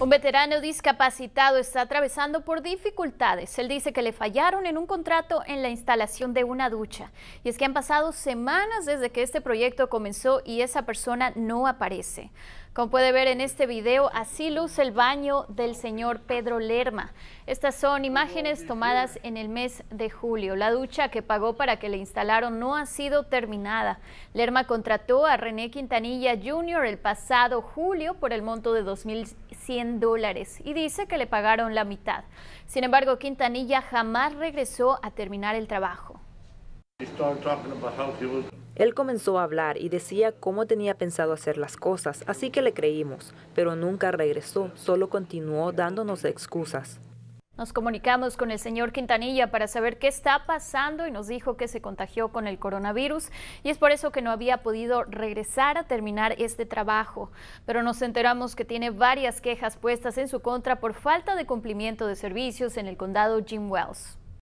Un veterano discapacitado está atravesando por dificultades. Él dice que le fallaron en un contrato en la instalación de una ducha. Y es que han pasado semanas desde que este proyecto comenzó y esa persona no aparece. Como puede ver en este video, así luce el baño del señor Pedro Lerma. Estas son imágenes tomadas en el mes de julio. La ducha que pagó para que le instalaron no ha sido terminada. Lerma contrató a René Quintanilla Jr. el pasado julio por el monto de 2.100 dólares y dice que le pagaron la mitad. Sin embargo, Quintanilla jamás regresó a terminar el trabajo. Él comenzó a hablar y decía cómo tenía pensado hacer las cosas, así que le creímos, pero nunca regresó, solo continuó dándonos excusas. Nos comunicamos con el señor Quintanilla para saber qué está pasando y nos dijo que se contagió con el coronavirus y es por eso que no había podido regresar a terminar este trabajo. Pero nos enteramos que tiene varias quejas puestas en su contra por falta de cumplimiento de servicios en el condado Jim Wells.